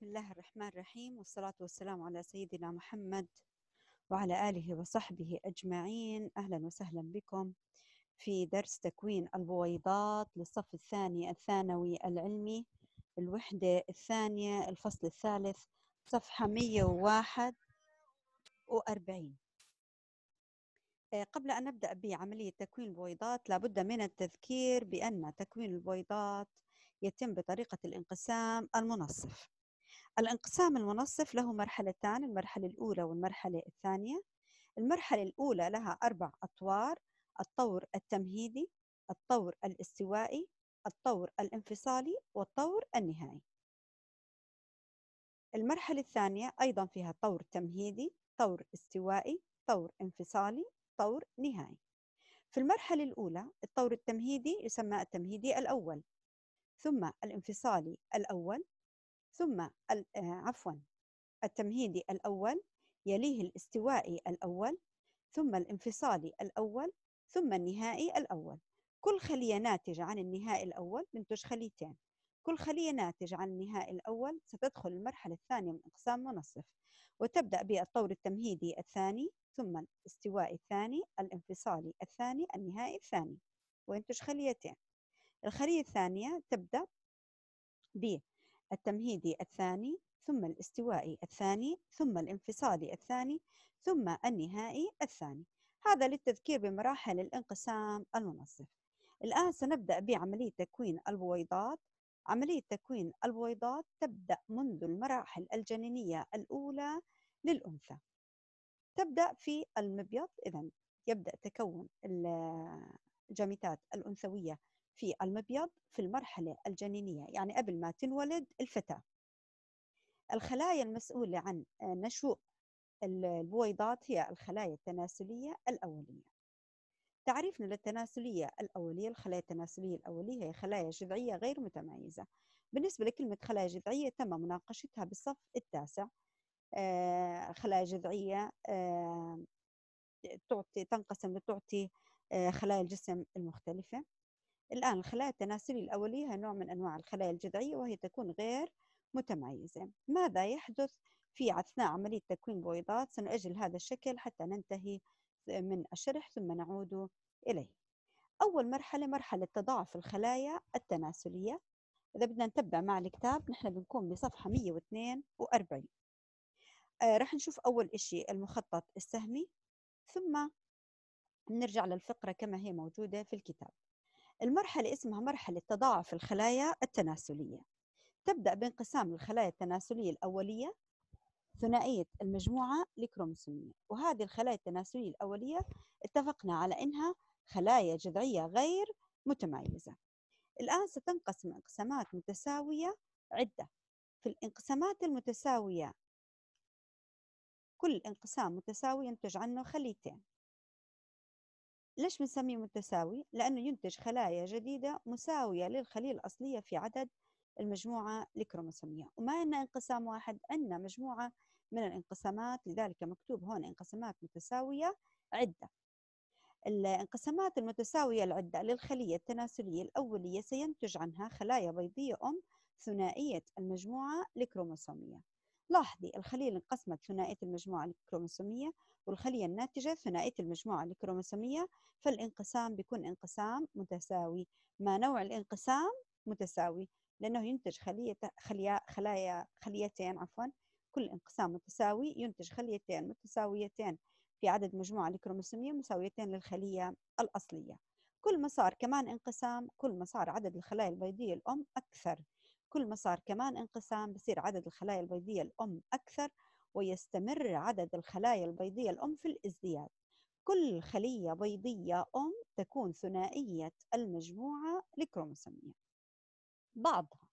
بسم الله الرحمن الرحيم والصلاة والسلام على سيدنا محمد وعلى آله وصحبه أجمعين أهلا وسهلا بكم في درس تكوين البويضات للصف الثاني الثانوي العلمي الوحدة الثانية الفصل الثالث صفحة 141 آه، قبل أن نبدأ بعملية تكوين البويضات لابد من التذكير بأن تكوين البويضات يتم بطريقة الانقسام المنصف الانقسام المنصف له مرحلتان المرحلة الأولى والمرحلة الثانية المرحلة الأولى لها أربع أطوار الطور التمهيدي الطور الاستوائي الطور الانفصالي والطور النهائي المرحلة الثانية أيضا فيها طور تمهيدي طور استوائي طور انفصالي طور نهائي في المرحلة الأولى الطور التمهيدي يسمى التمهيدي الأول ثم الانفصالي الأول ثم آه، عفوا التمهيدي الأول يليه الاستوائي الأول ثم الانفصالي الأول ثم النهائي الأول كل خلية ناتجة عن النهائي الأول تنتج خليتين كل خلية ناتجة عن النهائي الأول ستدخل المرحلة الثانية من إقسام منصف وتبدأ بالطور التمهيدي الثاني ثم الاستوائي الثاني الانفصالي الثاني النهائي الثاني وينتج خليتين الخلية الثانية تبدأ ب التمهيدي الثاني ثم الاستوائي الثاني ثم الانفصالي الثاني ثم النهائي الثاني هذا للتذكير بمراحل الانقسام المنظم الآن سنبدأ بعملية تكوين البويضات عملية تكوين البويضات تبدأ منذ المراحل الجنينية الأولى للأنثى تبدأ في المبيض إذا يبدأ تكون الجاميتات الأنثوية في المبيض في المرحلة الجنينية يعني قبل ما تنولد الفتاة الخلايا المسؤولة عن آه، نشوء البويضات هي الخلايا التناسلية الأولية تعريفنا للتناسلية الأولية الخلايا التناسلية الأولية هي خلايا جذعية غير متميزة بالنسبة لكلمة خلايا جذعية تم مناقشتها بالصف التاسع آه، خلايا جذعية آه، تعطي تنقسم لتعطي خلايا الجسم المختلفة الآن الخلايا التناسلية الأولية هي نوع من أنواع الخلايا الجذعية وهي تكون غير متميزة ماذا يحدث في أثناء عملية تكوين بويضات سنؤجل هذا الشكل حتى ننتهي من الشرح ثم نعود إليه أول مرحلة مرحلة تضاعف الخلايا التناسلية إذا بدنا نتبع مع الكتاب نحن بنكون بصفحة 142 آه رح نشوف أول إشي المخطط السهمي ثم نرجع للفقرة كما هي موجودة في الكتاب المرحلة اسمها مرحلة تضاعف الخلايا التناسلية تبدأ بانقسام الخلايا التناسلية الأولية ثنائية المجموعة الكروموسومية وهذه الخلايا التناسلية الأولية اتفقنا على أنها خلايا جذعية غير متميزة الآن ستنقسم انقسامات متساوية عدة في الانقسامات المتساوية كل انقسام متساوي ينتج عنه خليتين ليش بنسميه متساوي؟ لأنه ينتج خلايا جديدة مساوية للخلية الأصلية في عدد المجموعة الكروموسومية وما عندنا إن انقسام واحد عندنا مجموعة من الانقسامات لذلك مكتوب هون انقسامات متساوية عدة الانقسامات المتساوية العدة للخلية التناسلية الأولية سينتج عنها خلايا بيضية أم ثنائية المجموعة الكروموسومية لاحظي الخلية انقسمت ثنائية المجموعة الكروموسومية والخلية الناتجة ثنائية المجموعة الكروموسومية فالانقسام بيكون انقسام متساوي ما نوع الانقسام متساوي لأنه ينتج خلية خليا خلايا خليتين عفوا كل انقسام متساوي ينتج خليتين متساويتين في عدد مجموعة الكروموسومية مساويتين للخلية الأصلية كل ما صار كمان انقسام كل ما صار عدد الخلايا البيضية الأم أكثر كل ما صار كمان انقسام بصير عدد الخلايا البيضية الأم أكثر ويستمر عدد الخلايا البيضية الأم في الازدياد كل خلية بيضية أم تكون ثنائية المجموعة الكروموسومية بعضها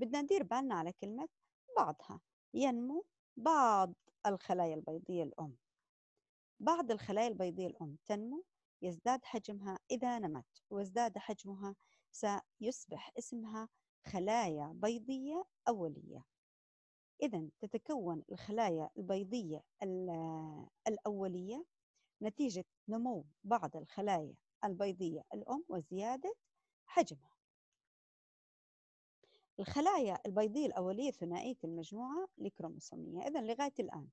بدنا ندير بالنا على كلمة بعضها ينمو بعض الخلايا البيضية الأم بعض الخلايا البيضية الأم تنمو يزداد حجمها إذا نمت وازداد حجمها سيصبح اسمها خلايا بيضية أولية إذا تتكون الخلايا البيضية الأولية نتيجة نمو بعض الخلايا البيضية الأم وزيادة حجمها الخلايا البيضية الأولية ثنائية المجموعة الكروموسومية إذا لغاية الآن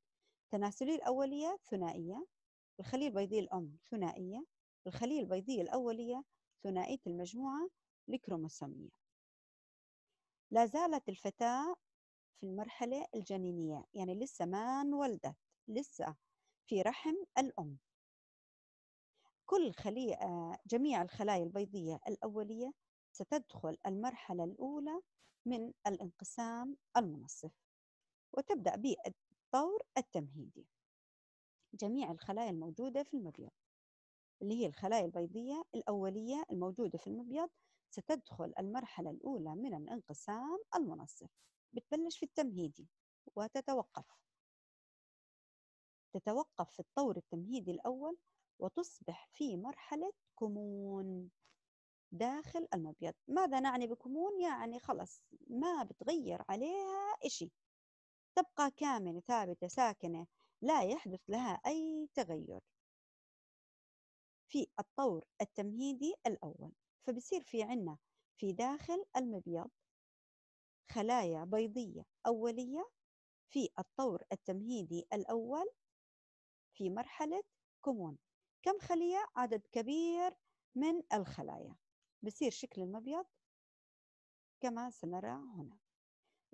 تناسلي الأولية ثنائية الخلية البيضية الأم ثنائية الخلية البيضية الأولية ثنائية المجموعة الكروموسومية لا زالت الفتاة في المرحلة الجنينية يعني لسه ما انولدت لسه في رحم الأم كل خلية آه، جميع الخلايا البيضية الأولية ستدخل المرحلة الأولى من الانقسام المنصف وتبدأ بالطور التمهيدي جميع الخلايا الموجودة في المبيض اللي هي الخلايا البيضية الأولية الموجودة في المبيض ستدخل المرحلة الأولى من الانقسام المنصف بتبلش في التمهيدي وتتوقف تتوقف في الطور التمهيدي الأول وتصبح في مرحلة كمون داخل المبيض ماذا نعني بكمون؟ يعني خلص ما بتغير عليها إشي تبقى كامنة ثابتة ساكنة لا يحدث لها أي تغير في الطور التمهيدي الأول فبصير في عنا في داخل المبيض خلايا بيضية أولية في الطور التمهيدي الأول في مرحلة كومون كم خلية؟ عدد كبير من الخلايا بصير شكل المبيض كما سنرى هنا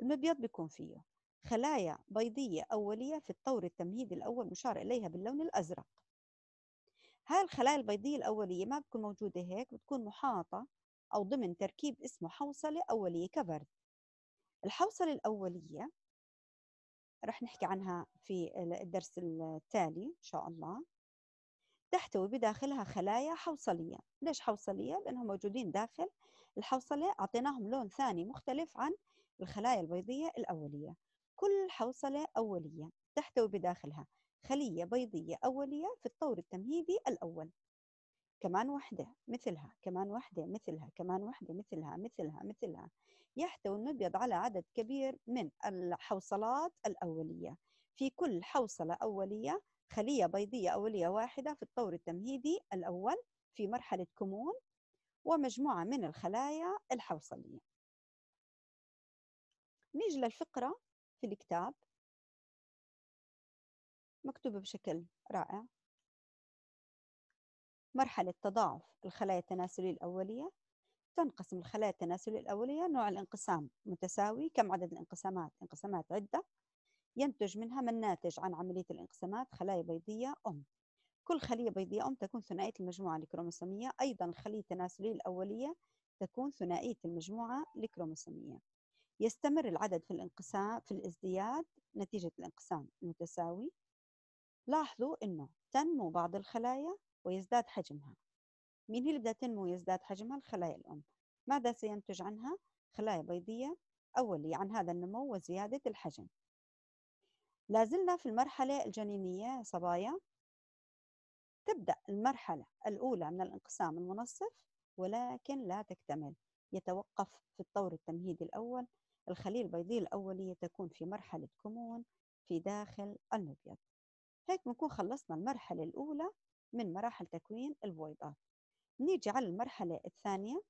المبيض بيكون فيه خلايا بيضية أولية في الطور التمهيدي الأول مشار إليها باللون الأزرق هاي الخلايا البيضية الأولية ما بتكون موجودة هيك بتكون محاطة أو ضمن تركيب اسمه حوصلة أولية كبرد الحوصلة الأولية رح نحكي آه. عنها في الدرس التالي إن شاء الله تحتوي بداخلها خلايا حوصلية ليش حوصلية؟ لأنهم موجودين داخل الحوصلة أعطيناهم لون ثاني مختلف عن الخلايا البيضية الأولية كل حوصلة أولية تحتوي بداخلها خلية بيضية أولية في الطور التمهيدي الأول كمان وحدة مثلها كمان وحدة مثلها كمان وحدة مثلها مثلها مثلها يحتوي المبيض على عدد كبير من الحوصلات الأولية في كل حوصلة أولية خلية بيضية أولية واحدة في الطور التمهيدي الأول في مرحلة كمون ومجموعة من الخلايا الحوصلية نيجي للفقرة في الكتاب مكتوبة بشكل رائع مرحلة تضاعف الخلايا التناسلية الأولية تنقسم الخلايا التناسلية الأولية نوع الانقسام متساوي كم عدد الانقسامات انقسامات عدة ينتج منها من ناتج عن عملية الانقسامات خلايا بيضية أم كل خلية بيضية أم تكون ثنائية المجموعة الكروموسومية أيضا الخلية التناسلية الأولية تكون ثنائية المجموعة الكروموسومية يستمر العدد في الانقسام في الازدياد نتيجة الانقسام المتساوي لاحظوا أنه تنمو بعض الخلايا ويزداد حجمها مين هي اللي بدها تنمو ويزداد حجمها الخلايا الأم ماذا سينتج عنها خلايا بيضية اولي عن هذا النمو وزيادة الحجم لازلنا في المرحلة الجنينية صبايا تبدأ المرحلة الأولى من الانقسام المنصف ولكن لا تكتمل يتوقف في الطور التمهيدي الأول الخلية البيضية الأولية تكون في مرحلة كمون في داخل المبيض هيك بنكون خلصنا المرحلة الأولى من مراحل تكوين البويضات نيجي على المرحلة الثانية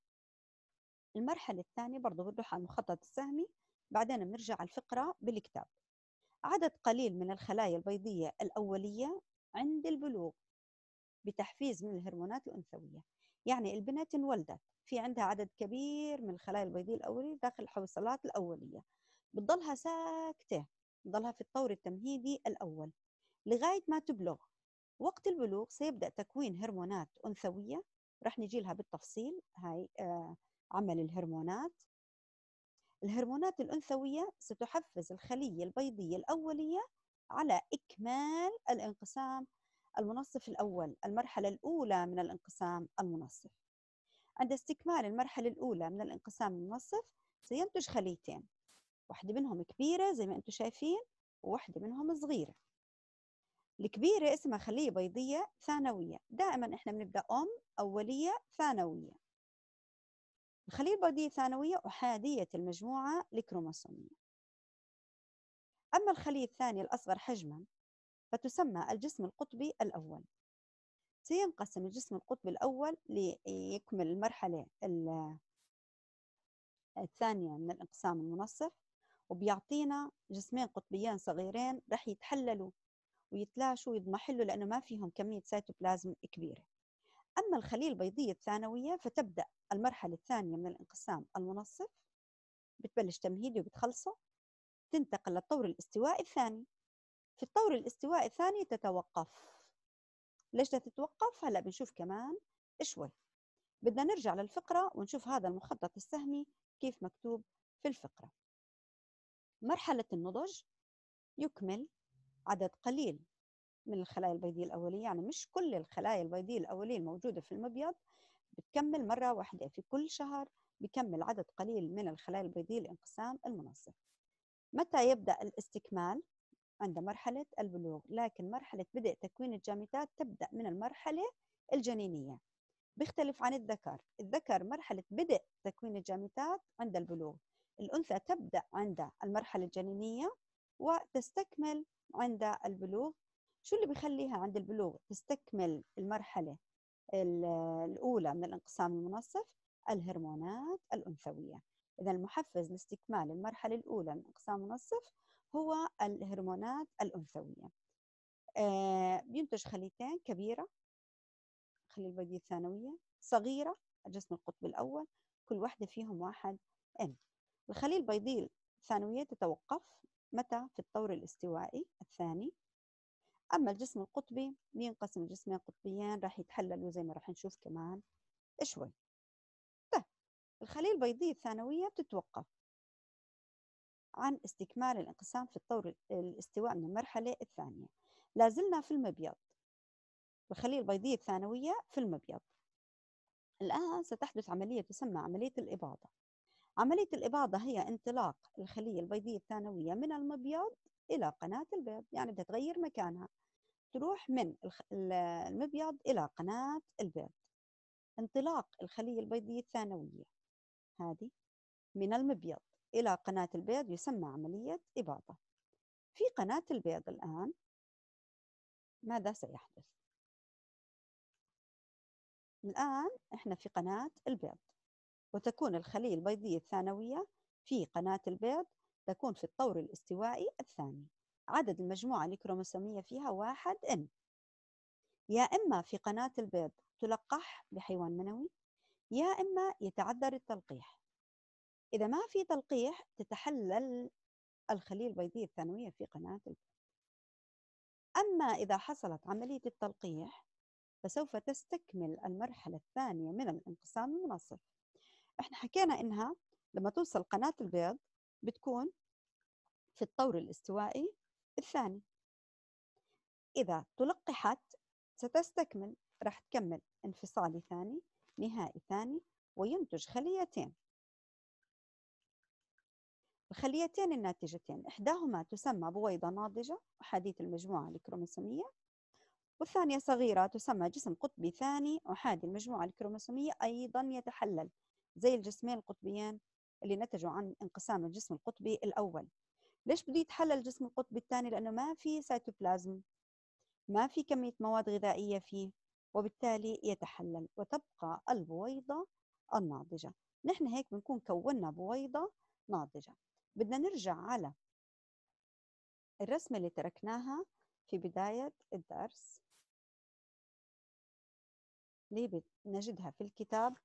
المرحلة الثانية برضو بنروح على المخطط السهمي بعدين بنرجع على الفقرة بالكتاب عدد قليل من الخلايا البيضية الأولية عند البلوغ بتحفيز من الهرمونات الأنثوية يعني البنت انولدت في عندها عدد كبير من الخلايا البيضية الأولية داخل الحويصلات الأولية بتضلها ساكتة بتضلها في الطور التمهيدي الأول لغاية ما تبلغ وقت البلوغ سيبدأ تكوين هرمونات أنثوية رح نجي لها بالتفصيل هاي آه، عمل الهرمونات الهرمونات الأنثوية ستحفز الخلية البيضية الأولية على إكمال الانقسام المنصف الأول المرحلة الأولى من الانقسام المنصف عند استكمال المرحلة الأولى من الانقسام المنصف سينتج خليتين واحدة منهم كبيرة زي ما أنتم شايفين وواحدة منهم صغيرة الكبيرة اسمها خلية بيضية ثانوية دائما احنا بنبدأ أم أولية ثانوية الخلية البيضية الثانوية أحادية المجموعة الكروموسومية أما الخلية الثانية الأصغر حجما فتسمى الجسم القطبي الأول سينقسم الجسم القطبي الأول ليكمل المرحلة الثانية من الانقسام المنصف وبيعطينا جسمين قطبيان صغيرين رح يتحللوا ويتلاشوا ويضمحلوا لأنه ما فيهم كمية سيتوبلازم كبيرة أما الخلية البيضية الثانوية فتبدأ المرحلة الثانية من الانقسام المنصف بتبلش تمهيدي وبتخلصه تنتقل للطور الاستوائي الثاني في الطور الاستوائي الثاني تتوقف ليش تتوقف هلا بنشوف كمان شوي بدنا نرجع للفقرة ونشوف هذا المخطط السهمي كيف مكتوب في الفقرة مرحلة النضج يكمل عدد قليل من الخلايا البيضية الأولية يعني مش كل الخلايا البيضية الأولية الموجودة في المبيض بتكمل مرة واحدة في كل شهر بكمل عدد قليل من الخلايا البيضية الانقسام المنصف متى يبدأ الاستكمال؟ عند مرحلة البلوغ لكن مرحلة بدء تكوين الجامتات تبدأ من المرحلة الجنينية بيختلف عن الذكر الذكر مرحلة بدء تكوين الجامتات عند البلوغ الأنثى تبدأ عند المرحلة الجنينية وتستكمل عند البلوغ شو اللي بيخليها عند البلوغ تستكمل المرحلة الأولى من الانقسام المنصف الهرمونات الأنثوية إذا المحفز لاستكمال المرحلة الأولى من انقسام المنصف هو الهرمونات الأنثوية آه بينتج خليتين كبيرة خلي البقية الثانوية صغيرة الجسم القطبي الأول كل واحدة فيهم واحد ام الخلية البيضية الثانوية تتوقف متى في الطور الاستوائي الثاني أما الجسم القطبي بينقسم جسمين قطبيين راح يتحللوا زي ما راح نشوف كمان شوي ده طيب، الخلية البيضية الثانوية بتتوقف عن استكمال الانقسام في الطور الاستواء من المرحلة الثانية لازلنا في المبيض الخلية البيضية الثانوية في المبيض الآن ستحدث عملية تسمى عملية الإباضة عملية الإباضة هي انطلاق الخلية البيضية الثانوية من المبيض إلى قناة البيض يعني بدها تغير مكانها تروح من المبيض إلى قناة البيض انطلاق الخلية البيضية الثانوية هذه من المبيض إلى قناة البيض يسمى عملية إباضة في قناة البيض الآن ماذا سيحدث؟ الآن إحنا في قناة البيض وتكون الخلية البيضية الثانوية في قناة البيض تكون في الطور الاستوائي الثاني عدد المجموعة الكروموسومية فيها واحد إن يا إما في قناة البيض تلقح بحيوان منوي يا إما يتعذر التلقيح إذا ما في تلقيح تتحلل الخلية البيضية الثانوية في قناة البيض أما إذا حصلت عملية التلقيح فسوف تستكمل المرحلة الثانية من الانقسام المنصف احنا حكينا انها لما توصل قناة البيض بتكون في الطور الاستوائي الثاني إذا تلقحت ستستكمل راح تكمل انفصالي ثاني نهائي ثاني وينتج خليتين الخليتين الناتجتين إحداهما تسمى بويضة ناضجة أحادية المجموعة الكروموسومية والثانية صغيرة تسمى جسم قطبي ثاني أحادي المجموعة الكروموسومية أيضا يتحلل زي الجسمين القطبيين اللي نتجوا عن انقسام الجسم القطبي الأول ليش بده يتحلل الجسم القطبي الثاني لأنه ما في سيتوبلازم ما في كمية مواد غذائية فيه وبالتالي يتحلل وتبقى البويضة الناضجة نحن هيك بنكون كونا بويضة ناضجة بدنا نرجع على الرسمة اللي تركناها في بداية الدرس اللي نجدها في الكتاب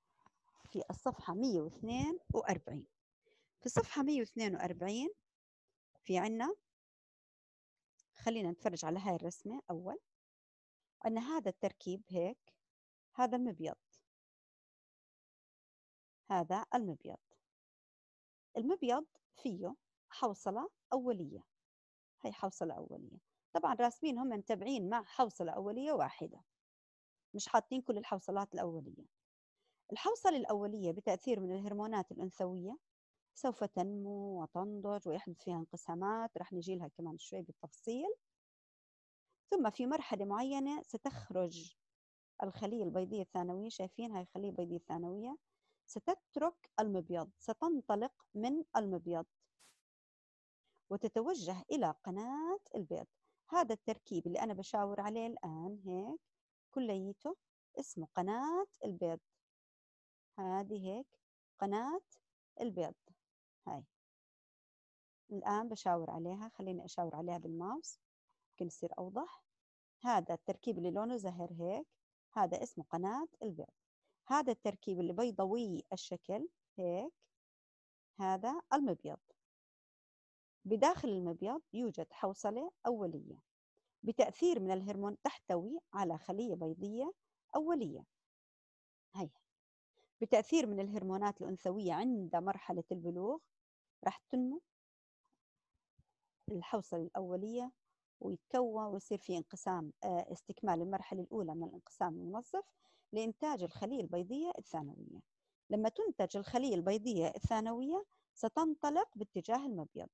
في الصفحة 142 في الصفحة 142 في عنا خلينا نتفرج على هاي الرسمة أول أن هذا التركيب هيك هذا المبيض هذا المبيض المبيض فيه حوصلة أولية هي حوصلة أولية طبعا راسمين هم متابعين مع حوصلة أولية واحدة مش حاطين كل الحوصلات الأولية الحوصلة الأولية بتأثير من الهرمونات الأنثوية سوف تنمو وتنضج ويحدث فيها انقسامات رح نجي لها كمان شوي بالتفصيل ثم في مرحلة معينة ستخرج الخلية البيضية الثانوية شايفين هاي الخلية البيضية الثانوية ستترك المبيض ستنطلق من المبيض وتتوجه إلى قناة البيض هذا التركيب اللي أنا بشاور عليه الآن هيك كليته اسمه قناة البيض هذه هيك قناة البيض هاي الآن بشاور عليها خليني أشاور عليها بالماوس يمكن يصير أوضح هذا التركيب اللي لونه زهر هيك هذا اسمه قناة البيض هذا التركيب اللي بيضوي الشكل هيك هذا المبيض بداخل المبيض يوجد حوصلة أولية بتأثير من الهرمون تحتوي على خلية بيضية أولية هيا بتأثير من الهرمونات الأنثوية عند مرحلة البلوغ راح تنمو الحوصلة الأولية ويتكون ويصير في انقسام آه، استكمال المرحلة الأولى من الانقسام المنظف لإنتاج الخلية البيضية الثانوية لما تنتج الخلية البيضية الثانوية ستنطلق باتجاه المبيض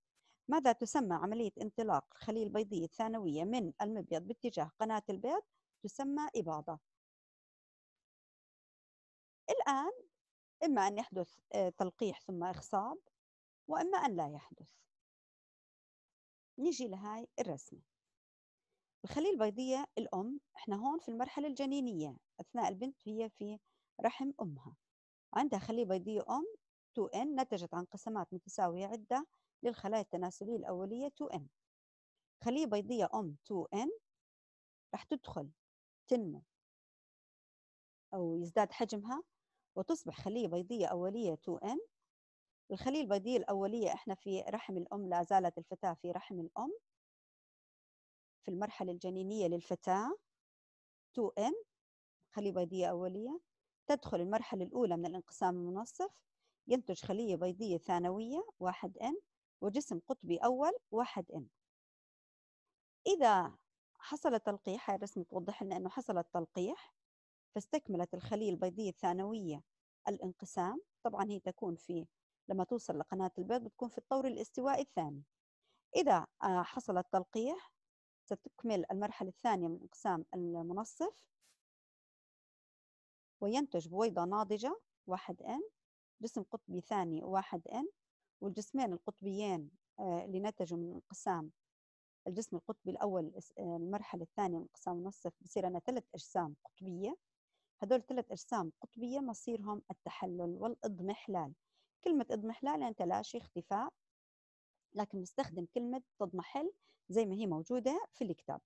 ماذا تسمى عملية انطلاق الخلية البيضية الثانوية من المبيض باتجاه قناة البيض تسمى إباضة الآن إما أن يحدث آه، تلقيح ثم إخصاب وإما أن لا يحدث نيجي لهاي الرسمة الخلية البيضية الأم إحنا هون في المرحلة الجنينية أثناء البنت هي في رحم أمها عندها خلية بيضية أم 2N نتجت عن قسمات متساوية عدة للخلايا التناسلية الأولية 2N خلية بيضية أم 2N رح تدخل تنمو أو يزداد حجمها وتصبح خلية بيضية أولية 2M الخلية البيضية الأولية إحنا في رحم الأم لا زالت الفتاة في رحم الأم في المرحلة الجنينية للفتاة 2M خلية بيضية أولية تدخل المرحلة الأولى من الانقسام المنصف ينتج خلية بيضية ثانوية 1N وجسم قطبي أول 1N إذا حصل تلقيح هاي الرسم توضح لنا أنه حصل التلقيح فاستكملت الخلية البيضية الثانوية الانقسام طبعا هي تكون في لما توصل لقناة البيض بتكون في الطور الاستوائي الثاني إذا آه، حصل التلقيح ستكمل المرحلة الثانية من انقسام المنصف وينتج بويضة ناضجة 1N جسم قطبي ثاني 1N والجسمين القطبيين آه، اللي نتجوا من انقسام الجسم القطبي الأول آه، المرحلة الثانية من انقسام المنصف بصير لنا ثلاث أجسام قطبية هدول ثلاث أجسام قطبية مصيرهم التحلل والإضمحلال كلمة إضمحلال يعني تلاشي اختفاء لكن نستخدم كلمة تضمحل زي ما هي موجودة في الكتاب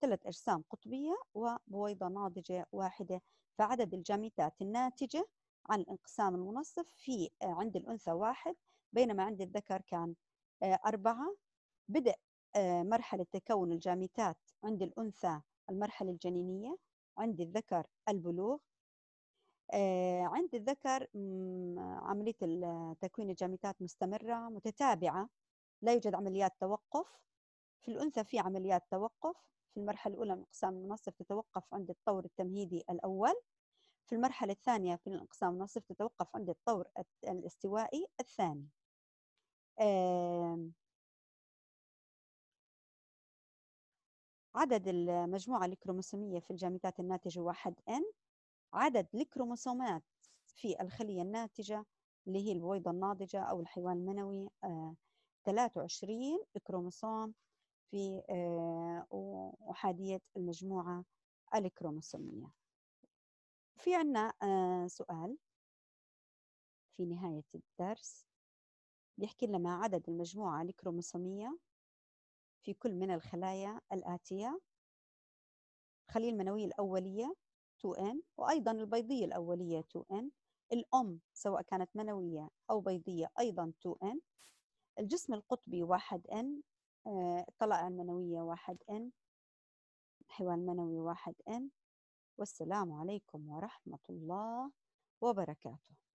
ثلاث أجسام قطبية وبويضة ناضجة واحدة فعدد الجاميتات الناتجة عن الانقسام المنصف في آه، عند الأنثى واحد بينما عند الذكر كان آه، أربعة بدأ آه، مرحلة تكون الجاميتات عند الأنثى المرحلة الجنينية عند الذكر البلوغ آه، عند الذكر عملية تكوين الجاميتات مستمرة متتابعة لا يوجد عمليات توقف في الأنثى في عمليات توقف في المرحلة الأولى من انقسام المنصف تتوقف عند الطور التمهيدي الأول في المرحلة الثانية في الانقسام المنصف تتوقف عند الطور الاستوائي الثاني عدد المجموعة الكروموسومية في الجامدات الناتجة واحد N عدد الكروموسومات في الخلية الناتجة اللي هي البويضة الناضجة أو الحيوان المنوي آه 23 كروموسوم في أحادية آه، المجموعة الكروموسومية في عنا آه، سؤال في نهاية الدرس بيحكي لنا ما عدد المجموعة الكروموسومية في كل من الخلايا الآتية الخلية المنوية الأولية 2N وأيضا البيضية الأولية 2N الأم سواء كانت منوية أو بيضية أيضا 2N الجسم القطبي 1N آه، الطلائع المنوية 1N الحيوان المنوي 1N والسلام عليكم ورحمة الله وبركاته